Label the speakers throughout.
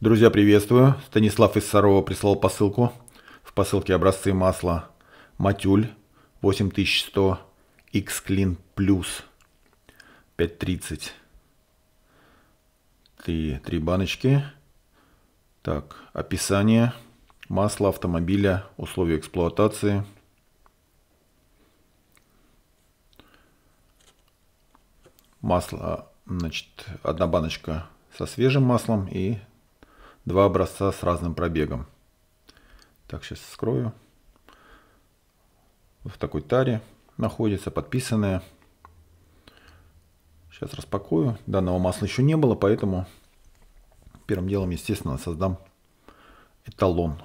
Speaker 1: Друзья, приветствую. Станислав из Сарова прислал посылку. В посылке образцы масла Матюль 8100 X-Clean Plus 530. Три, три баночки. Так, описание масла автомобиля, условия эксплуатации. Масло, значит, одна баночка со свежим маслом и два образца с разным пробегом. Так, сейчас скрою. В такой таре находится, подписанная. Сейчас распакую. Данного масла еще не было, поэтому первым делом, естественно, создам эталон.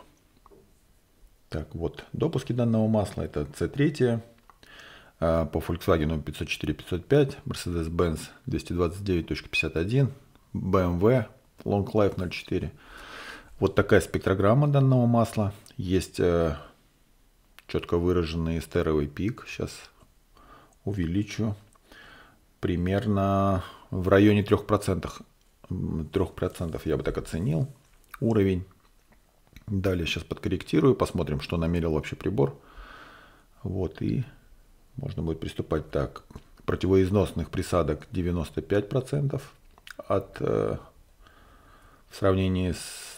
Speaker 1: Так, вот допуски данного масла. Это C3 а, по Volkswagen 504-505, Mercedes-Benz 229.51, BMW эм Long Life 04, вот такая спектрограмма данного масла. Есть э, четко выраженный эстеровый пик. Сейчас увеличу. Примерно в районе 3%. 3% я бы так оценил уровень. Далее сейчас подкорректирую, посмотрим, что намерил вообще прибор. Вот и можно будет приступать так. Противоизносных присадок 95% от, э, в сравнении с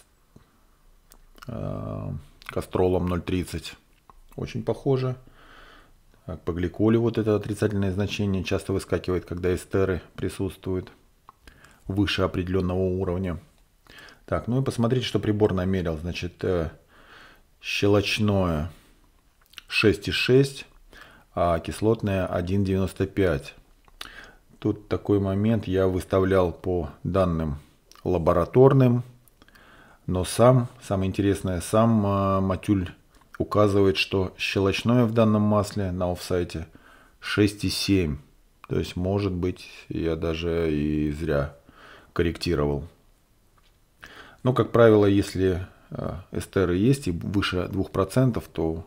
Speaker 1: Э, Кастролом 0,30. Очень похоже. Так, э, по гликолю вот это отрицательное значение часто выскакивает, когда эстеры присутствуют выше определенного уровня. Так, ну и посмотрите, что прибор намерил. Значит, э, щелочное 6,6, а кислотное 1,95. Тут такой момент я выставлял по данным лабораторным но сам, самое интересное, сам э, Матюль указывает, что щелочное в данном масле на офсайте 6,7. То есть, может быть, я даже и зря корректировал. Но, как правило, если а, эстеры есть и выше 2%, то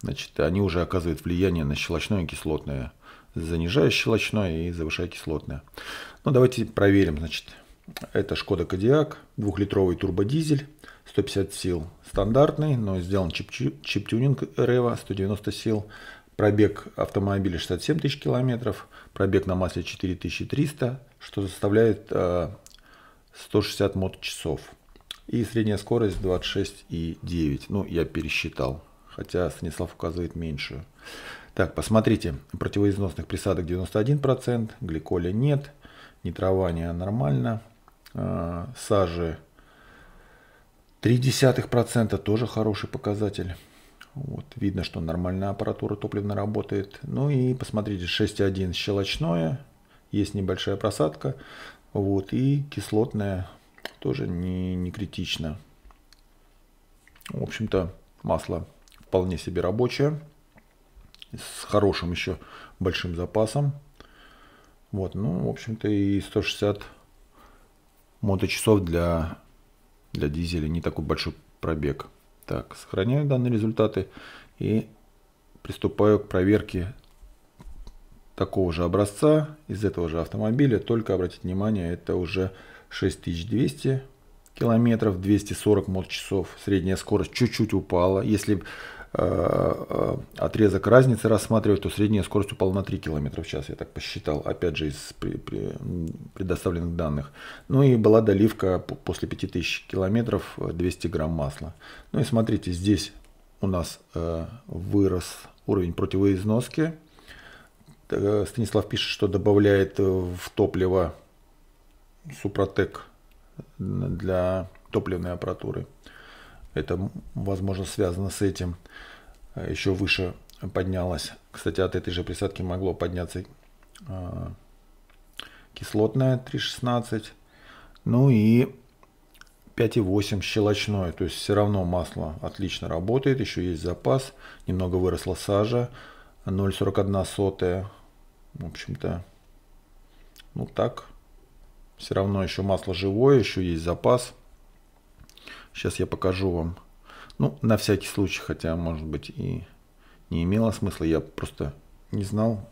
Speaker 1: значит, они уже оказывают влияние на щелочное и кислотное. Занижая щелочное и завышая кислотное. Ну, давайте проверим, значит, это Шкода Кодиак, двухлитровый турбодизель, 150 сил стандартный, но сделан чип-тюнинг Рева 190 сил. Пробег автомобиля 67 тысяч километров, пробег на масле 4300, что составляет э, 160 мот-часов. И средняя скорость 26,9. Ну, я пересчитал, хотя Станислав указывает меньшую. Так, посмотрите, противоизносных присадок 91%, гликоля нет, нитрование нормально, Э, сажи 0,3% тоже хороший показатель. Вот, видно, что нормальная аппаратура топливно работает. Ну и посмотрите, 6,1 щелочное, есть небольшая просадка. Вот, и кислотная тоже не, не критично. В общем-то, масло вполне себе рабочее, с хорошим еще большим запасом. Вот, ну, в общем-то, и 160 моточасов для, для дизеля не такой большой пробег. Так, сохраняю данные результаты и приступаю к проверке такого же образца из этого же автомобиля. Только обратите внимание, это уже 6200 километров, 240 мод-часов. Средняя скорость чуть-чуть упала. Если Э, э, отрезок разницы рассматривать, то средняя скорость упала на 3 км в час, я так посчитал, опять же, из предоставленных данных. Ну и была доливка после 5000 км 200 грамм масла. Ну и смотрите, здесь у нас э, вырос уровень противоизноски. Станислав пишет, что добавляет в топливо Супротек для топливной аппаратуры. Это, возможно, связано с этим. Э, еще выше поднялось, Кстати, от этой же присадки могло подняться э, кислотная 3,16. Ну и 5,8 щелочное. То есть все равно масло отлично работает. Еще есть запас. Немного выросла сажа. 0,41 сотая. В общем-то, ну так. Все равно еще масло живое, еще есть запас. Сейчас я покажу вам. Ну, на всякий случай, хотя, может быть, и не имело смысла. Я просто не знал,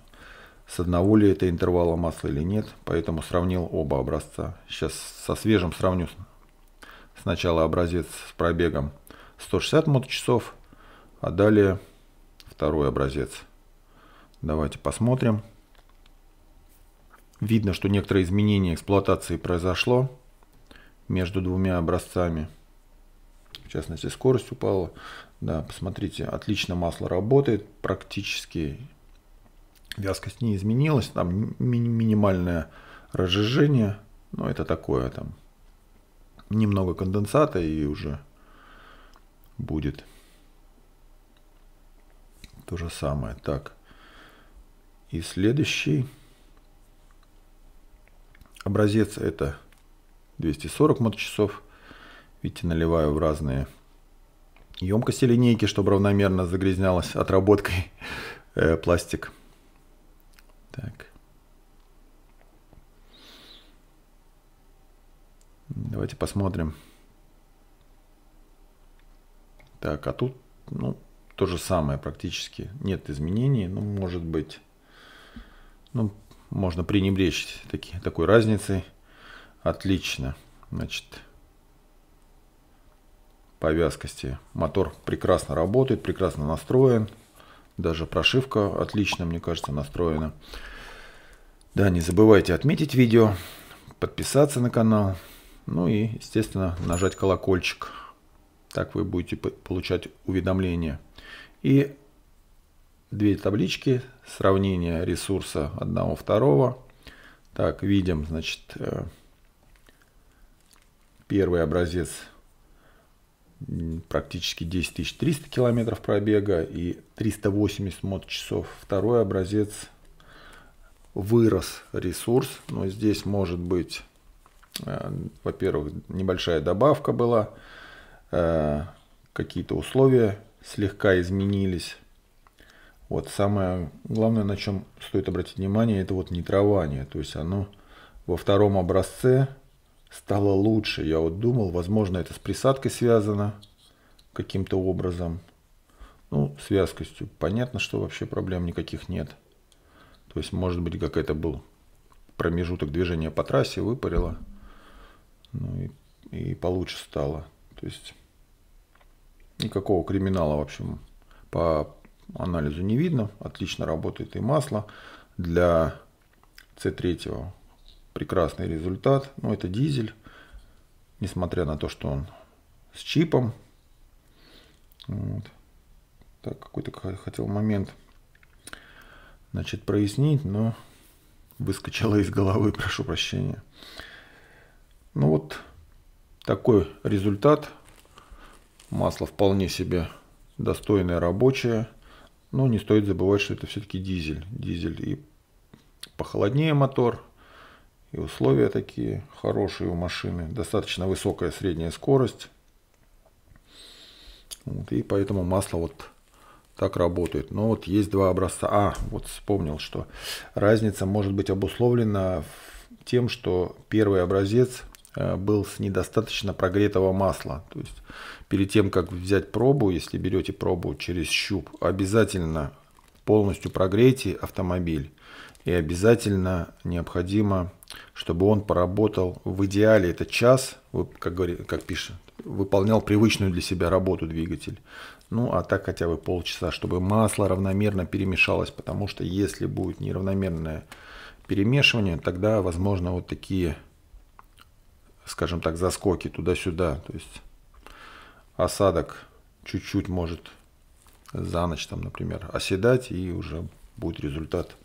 Speaker 1: с одного ли это интервала масла или нет, поэтому сравнил оба образца. Сейчас со свежим сравню сначала образец с пробегом 160 моточасов, а далее второй образец. Давайте посмотрим. Видно, что некоторое изменение эксплуатации произошло между двумя образцами – в частности скорость упала. Да, посмотрите, отлично масло работает, практически вязкость не изменилась, там ми минимальное разжижение, но это такое там немного конденсата и уже будет то же самое. Так, и следующий образец это 240 моточасов. Видите, наливаю в разные емкости линейки, чтобы равномерно загрязнялась отработкой э, пластик. Так. Давайте посмотрим. Так, а тут, ну, то же самое практически. Нет изменений, ну, может быть, ну, можно пренебречь таки, такой разницей. Отлично. Значит, по вязкости. Мотор прекрасно работает, прекрасно настроен. Даже прошивка отлично, мне кажется, настроена. Да, не забывайте отметить видео, подписаться на канал. Ну и, естественно, нажать колокольчик. Так вы будете получать уведомления. И две таблички сравнения ресурса одного второго. Так, видим, значит, э, первый образец практически 10 300 километров пробега и 380 часов Второй образец вырос ресурс, но здесь может быть, э, во-первых, небольшая добавка была, э, какие-то условия слегка изменились. Вот самое главное, на чем стоит обратить внимание, это вот нитрование. То есть оно во втором образце стало лучше. Я вот думал, возможно, это с присадкой связано каким-то образом. Ну, с вязкостью. Понятно, что вообще проблем никаких нет. То есть, может быть, как это был промежуток движения по трассе, выпарило. Ну и, и получше стало. То есть, никакого криминала, в общем, по анализу не видно. Отлично работает и масло для c 3 прекрасный результат. Но ну, это дизель, несмотря на то, что он с чипом. Вот. Так, какой-то хотел момент значит, прояснить, но выскочила из головы, прошу прощения. Ну вот такой результат. Масло вполне себе достойное рабочее. Но не стоит забывать, что это все-таки дизель. Дизель и похолоднее мотор, и условия такие хорошие у машины. Достаточно высокая средняя скорость. Вот, и поэтому масло вот так работает. Но вот есть два образца. А, вот вспомнил, что разница может быть обусловлена тем, что первый образец э, был с недостаточно прогретого масла. То есть перед тем, как взять пробу, если берете пробу через щуп, обязательно полностью прогрейте автомобиль и обязательно необходимо, чтобы он поработал в идеале это час, как, говорит, как пишет, выполнял привычную для себя работу двигатель. Ну, а так хотя бы полчаса, чтобы масло равномерно перемешалось, потому что если будет неравномерное перемешивание, тогда, возможно, вот такие, скажем так, заскоки туда-сюда. То есть осадок чуть-чуть может за ночь, там, например, оседать, и уже будет результат –